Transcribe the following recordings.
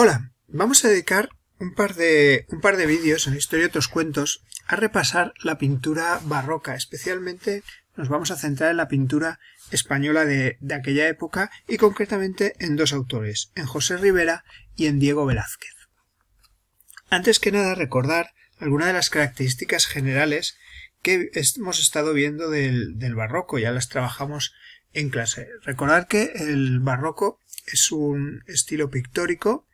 Hola, vamos a dedicar un par de, un par de vídeos en historia de otros cuentos a repasar la pintura barroca, especialmente nos vamos a centrar en la pintura española de, de, aquella época y concretamente en dos autores, en José Rivera y en Diego Velázquez. Antes que nada recordar algunas de las características generales que hemos estado viendo del, del barroco, ya las trabajamos en clase. Recordar que el barroco es un estilo pictórico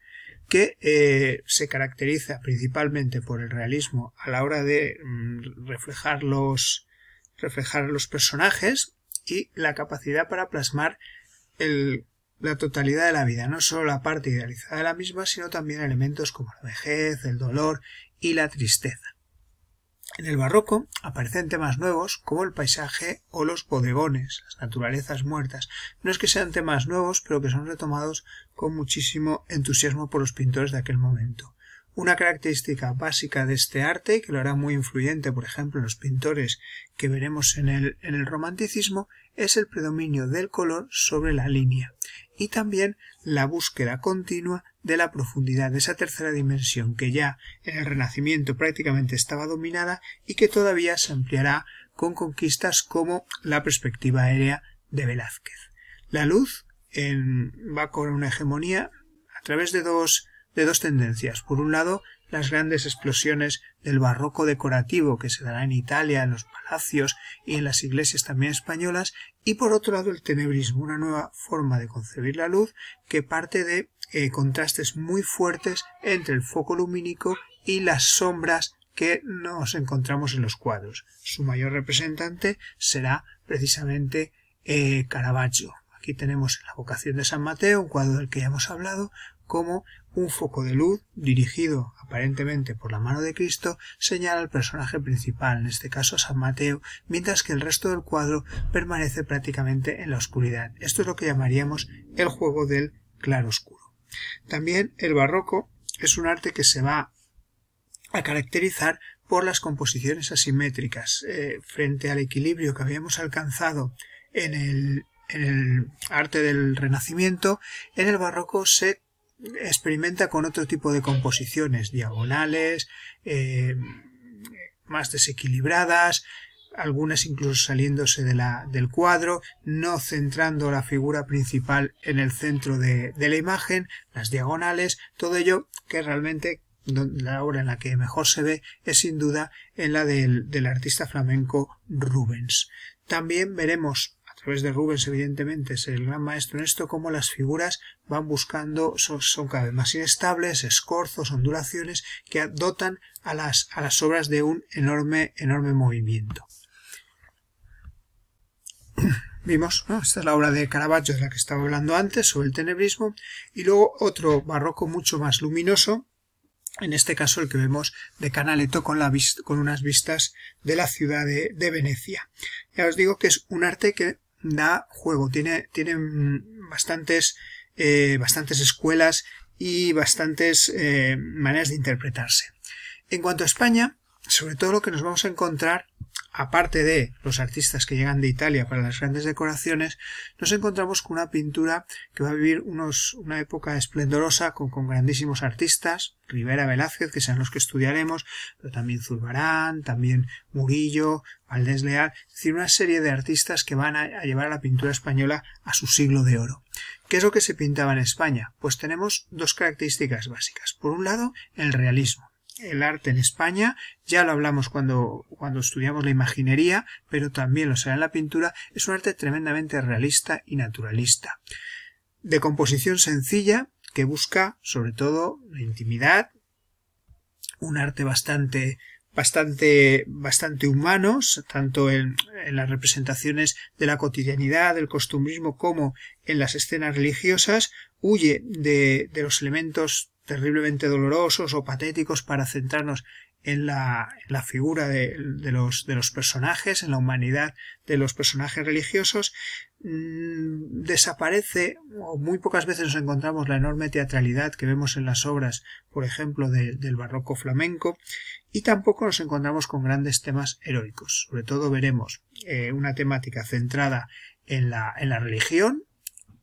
que eh, se caracteriza principalmente por el realismo a la hora de mm, reflejar, los, personajes y la capacidad para plasmar la totalidad de la vida, no solo la parte idealizada de la misma, sino también elementos como la vejez, el dolor y la tristeza. En el barroco aparecen temas nuevos como el paisaje o los bodegones, las naturalezas muertas. No es que sean temas nuevos, pero que son retomados con muchísimo entusiasmo por los pintores de aquel momento. Una característica básica de este arte, que lo hará muy influyente, por ejemplo, en los pintores que veremos en el, en el romanticismo, es el predominio del color sobre la línea y también la búsqueda continua de la profundidad de esa tercera dimensión que ya en el Renacimiento prácticamente estaba dominada y que todavía se ampliará con conquistas como la perspectiva aérea de Velázquez. La luz en, va con una hegemonía a través de dos, de dos tendencias. Por un lado, las grandes explosiones del barroco decorativo que se dará en Italia, en los palacios y en las iglesias también españolas, y por otro lado el tenebrismo, una nueva forma de concebir la luz que parte de eh, contrastes muy fuertes entre el foco lumínico y las sombras que nos encontramos en los cuadros. Su mayor representante será precisamente eh, Caravaggio. Aquí tenemos la vocación de San Mateo, un cuadro del que ya hemos hablado, como un foco de luz dirigido aparentemente por la mano de Cristo señala al personaje principal, en este caso a San Mateo, mientras que el resto del cuadro permanece prácticamente en la oscuridad. Esto es lo que llamaríamos el juego del claroscuro. También el barroco es un arte que se va a caracterizar por las composiciones asimétricas. Eh, frente al equilibrio que habíamos alcanzado en el, en el arte del Renacimiento, en el barroco se experimenta con otro tipo de composiciones, diagonales, eh, más desequilibradas, algunas incluso saliéndose de la, del cuadro, no centrando la figura principal en el centro de, de, la imagen, las diagonales, todo ello que realmente la obra en la que mejor se ve es sin duda en la del artista flamenco Rubens. También veremos través de Rubens evidentemente es el gran maestro en esto, como las figuras van buscando, son, cada vez más inestables, escorzos, ondulaciones, que dotan a las, a las obras de un enorme, enorme movimiento. Vimos, esta es la obra de Caravaggio de la que estaba hablando antes, sobre el tenebrismo, y luego otro barroco mucho más luminoso, en este caso el que vemos de Canaletto con, con unas vistas de la ciudad de, Venecia. Ya os digo que es un arte que da juego. Tiene, mm, bastantes, eh, bastantes escuelas y bastantes eh, maneras de interpretarse. En cuanto a España, sobre todo lo que nos vamos a encontrar aparte de los artistas que llegan de Italia para las grandes decoraciones, nos encontramos con una pintura que va a vivir unos, una época esplendorosa con, grandísimos artistas, Rivera Velázquez, que sean los que estudiaremos, pero también Zurbarán, también Murillo, Valdés Leal, es decir, una serie de artistas que van a, a llevar a la pintura española a su siglo de oro. ¿Qué es lo que se pintaba en España? Pues tenemos dos características básicas. Por un lado, el realismo el arte en España, ya lo hablamos cuando, cuando estudiamos la imaginería, pero también lo será en la pintura, es un arte tremendamente realista y naturalista. De composición sencilla, que busca sobre todo la intimidad, un arte bastante bastante bastante humanos tanto en, en las representaciones de la cotidianidad del costumbrismo como en las escenas religiosas huye de, de los elementos terriblemente dolorosos o patéticos para centrarnos en la, figura de, los, personajes, en la humanidad de los personajes religiosos, mm, desaparece, o muy pocas veces nos encontramos la enorme teatralidad que vemos en las obras, por ejemplo, del barroco flamenco, y tampoco nos encontramos con grandes temas heroicos. Sobre todo veremos eh, una temática centrada en la religión,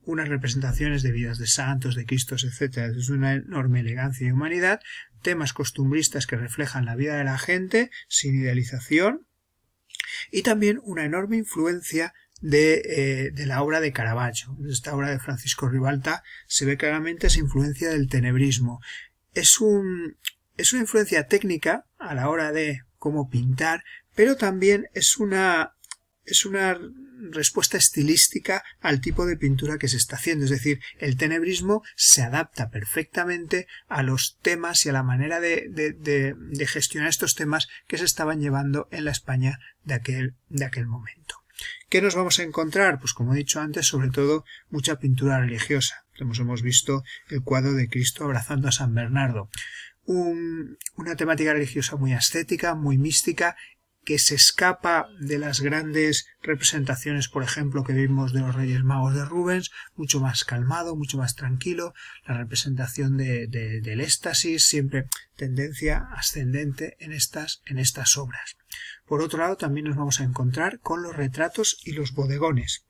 unas representaciones de vidas de santos, de Cristos, etc., Es una enorme elegancia y humanidad, temas costumbristas que reflejan la vida de la gente sin idealización, y también una enorme influencia de, eh, de, la obra de Caravaggio. En esta obra de Francisco Ribalta se ve claramente esa influencia del tenebrismo. Es, un, es una influencia técnica a la hora de cómo pintar, pero también es una es una respuesta estilística al tipo de pintura que se está haciendo. Es decir, el tenebrismo se adapta perfectamente a los temas y a la manera de, gestionar estos temas que se estaban llevando en la España de aquel, de aquel momento. ¿Qué nos vamos a encontrar? Pues como he dicho antes, sobre todo mucha pintura religiosa. Hemos visto el cuadro de Cristo abrazando a San Bernardo. una temática religiosa muy ascética, muy mística que se escapa de las grandes representaciones, por ejemplo, que vimos de los Reyes Magos de Rubens, mucho más calmado, mucho más tranquilo, la representación del éxtasis, siempre tendencia ascendente en estas, en estas obras. Por otro lado, también nos vamos a encontrar con los retratos y los bodegones.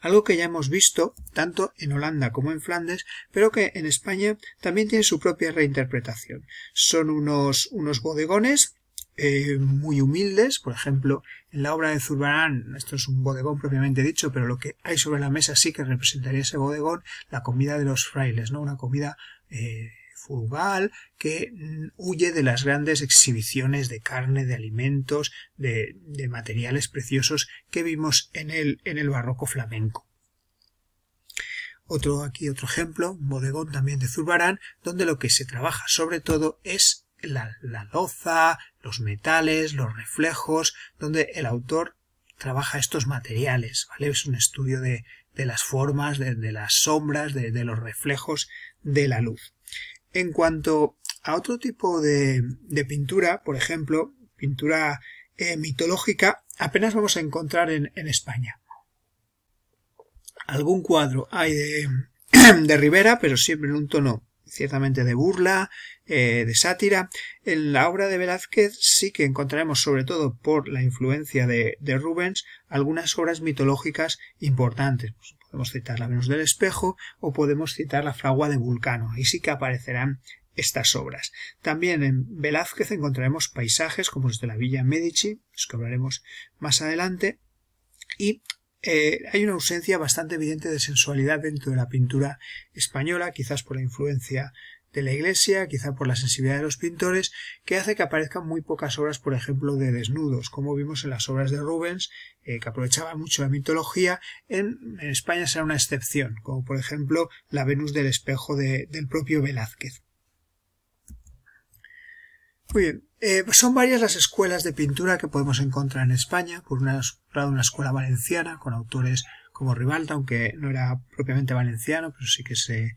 Algo que ya hemos visto tanto en Holanda como en Flandes, pero que en España también tiene su propia reinterpretación. Son unos, unos bodegones eh, muy humildes, por ejemplo, en la obra de Zurbarán, esto es un bodegón propiamente dicho, pero lo que hay sobre la mesa sí que representaría ese bodegón, la comida de los frailes, ¿no? Una comida eh, frugal que huye de las grandes exhibiciones de carne, de alimentos, de, de materiales preciosos que vimos en el, en el barroco flamenco. Otro aquí, otro ejemplo, un bodegón también de Zurbarán, donde lo que se trabaja sobre todo es la, loza, los metales, los reflejos, donde el autor trabaja estos materiales, ¿vale? Es un estudio de, de las formas, de, las sombras, de, los reflejos de la luz. En cuanto a otro tipo de, pintura, por ejemplo, pintura eh, mitológica, apenas vamos a encontrar en, en España. Algún cuadro hay de, Rivera, pero siempre en un tono ciertamente de burla, eh, de sátira. En la obra de Velázquez sí que encontraremos, sobre todo por la influencia de, Rubens, algunas obras mitológicas importantes. Pues, podemos citar la Venus del Espejo o podemos citar la Fragua de Vulcano. Ahí sí que aparecerán estas obras. También en Velázquez encontraremos paisajes como los de la Villa Medici, los que hablaremos más adelante, y eh, hay una ausencia bastante evidente de sensualidad dentro de la pintura española, quizás por la influencia de la iglesia, quizás por la sensibilidad de los pintores, que hace que aparezcan muy pocas obras, por ejemplo, de desnudos, como vimos en las obras de Rubens, eh, que aprovechaba mucho la mitología, en, España será una excepción, como por ejemplo la Venus del espejo del propio Velázquez. Muy bien. Eh, son varias las escuelas de pintura que podemos encontrar en España. Por un lado, una escuela valenciana con autores como Rivalta, aunque no era propiamente valenciano, pero sí que se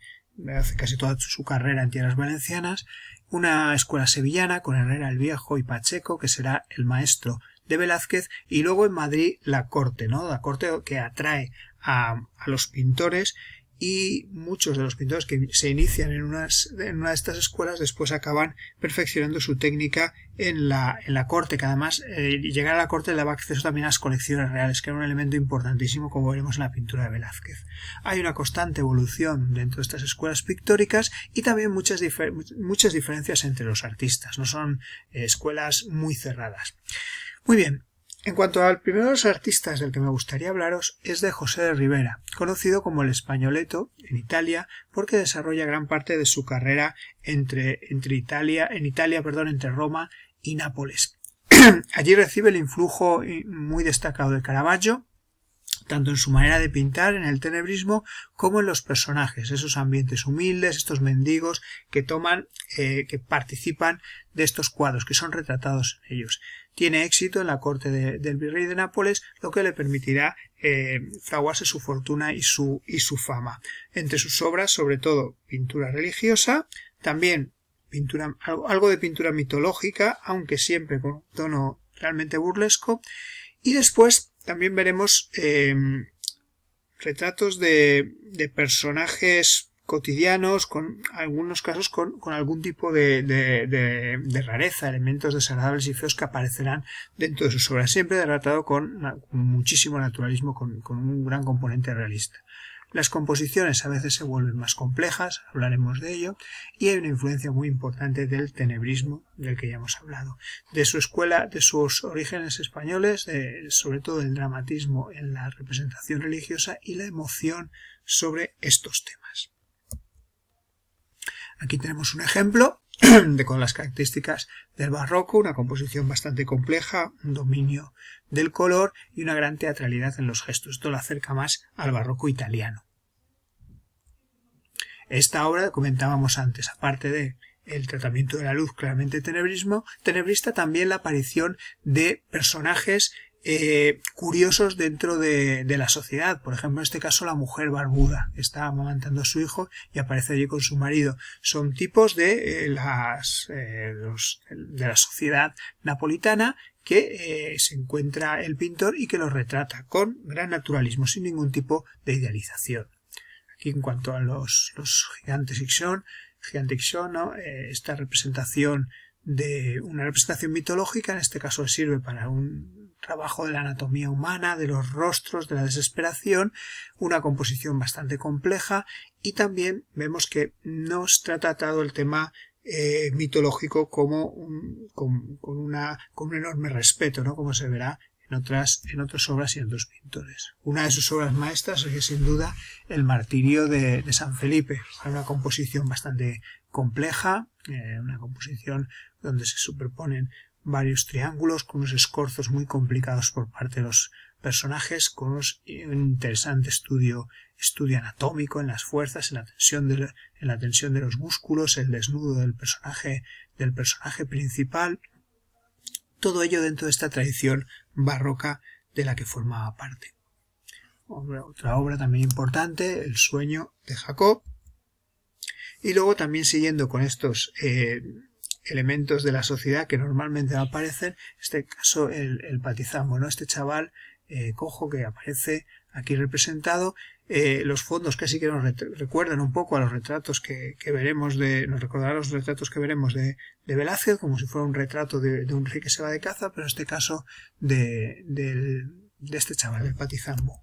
hace casi toda su carrera en tierras valencianas. Una escuela sevillana con Herrera el Viejo y Pacheco, que será el maestro de Velázquez. Y luego en Madrid, la corte, ¿no? La corte que atrae a, a los pintores y muchos de los pintores que se inician en, una de estas escuelas después acaban perfeccionando su técnica en la, corte, que además eh, llegar a la corte le daba acceso también a las colecciones reales, que era un elemento importantísimo como veremos en la pintura de Velázquez. Hay una constante evolución dentro de estas escuelas pictóricas y también muchas, muchas diferencias entre los artistas, no son eh, escuelas muy cerradas. Muy bien, en cuanto al primero de los artistas del que me gustaría hablaros es de José de Rivera, conocido como el Españoleto en Italia, porque desarrolla gran parte de su carrera entre, entre Italia, en Italia, perdón, entre Roma y Nápoles. Allí recibe el influjo eh, muy destacado de Caravaggio, tanto en su manera de pintar, en el tenebrismo, como en los personajes, esos ambientes humildes, estos mendigos que toman, eh, que participan de estos cuadros, que son retratados en ellos. Tiene éxito en la corte del virrey de Nápoles, lo que le permitirá eh, fraguarse su fortuna y su, y su fama. Entre sus obras, sobre todo pintura religiosa, también pintura, algo de pintura mitológica, aunque siempre con tono realmente burlesco, y después también veremos em, retratos de, de, personajes cotidianos, con algunos casos con, algún tipo de, de, rareza, elementos desagradables y feos que aparecerán dentro de sus obras, siempre retratado con, muchísimo naturalismo, con un gran componente realista. Las composiciones a veces se vuelven más complejas, hablaremos de ello, y hay una influencia muy importante del tenebrismo del que ya hemos hablado, de su escuela, de sus orígenes españoles, sobre todo el dramatismo en la representación religiosa y la emoción sobre estos temas. Aquí tenemos un ejemplo con las características del barroco, una composición bastante compleja, un dominio del color y una gran teatralidad en los gestos. Esto lo acerca más al barroco italiano. Esta obra, comentábamos antes, aparte de el tratamiento de la luz claramente tenebrismo, tenebrista, también la aparición de personajes eh, curiosos dentro de, la sociedad. Por ejemplo, en este caso, la mujer barbuda que está amamantando a su hijo y aparece allí con su marido. Son tipos de, eh, las, eh, de la sociedad napolitana que se encuentra el pintor y que lo retrata con gran naturalismo, sin ningún tipo de idealización. Aquí, en cuanto a los, gigantes Ixion, gigante esta representación de una representación mitológica, en este caso sirve para un trabajo de la anatomía humana, de los rostros, de la desesperación, una composición bastante compleja y también vemos que no ha tratado el tema eh, mitológico como con, con, un enorme respeto, ¿no? como se verá en otras, en otras obras y en otros pintores. Una de sus obras maestras es sin duda El martirio de, San Felipe, una composición bastante compleja, eh, una composición donde se superponen varios triángulos con unos escorzos muy complicados por parte de los personajes, con un interesante estudio, estudio anatómico en las fuerzas, en la, tensión de, en la tensión de los músculos, el desnudo del personaje, del personaje principal, todo ello dentro de esta tradición barroca de la que formaba parte. Otra obra también importante, El sueño de Jacob. Y luego también siguiendo con estos eh, elementos de la sociedad que normalmente aparecen, en este caso el, el patizamo, ¿no? este chaval eh, cojo que aparece aquí representado, eh, los fondos casi que nos recuerdan un poco a los retratos que, que veremos de, nos recordarán los retratos que veremos de, de Velázquez, como si fuera un retrato de, de, un rey que se va de caza, pero en este caso de, de este chaval, el patizambo.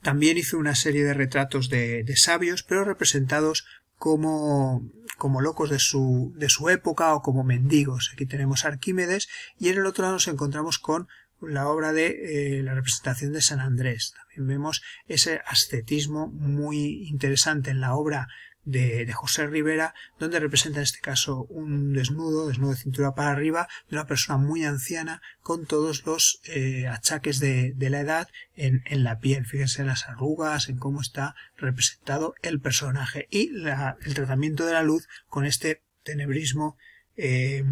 También hizo una serie de retratos de, de sabios, pero representados como como locos de su, de su época o como mendigos. Aquí tenemos a Arquímedes y en el otro lado nos encontramos con la obra de eh, la representación de San Andrés. También vemos ese ascetismo muy interesante en la obra de, José Rivera, donde representa en este caso un desnudo, desnudo de cintura para arriba, de una persona muy anciana con todos los eh, achaques de, la edad en, la piel. Fíjense en las arrugas, en cómo está representado el personaje y el tratamiento de la luz con este tenebrismo eh,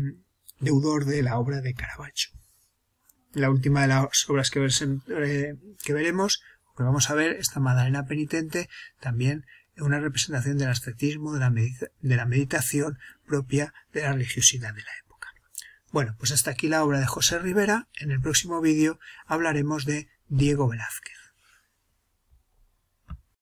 deudor de la obra de Caravaggio. La última de las obras que, eh, que veremos, que vamos a ver, esta Madalena Penitente, también una representación del ascetismo, de la, de la meditación propia de la religiosidad de la época. Bueno, pues hasta aquí la obra de José Rivera. En el próximo vídeo hablaremos de Diego Velázquez.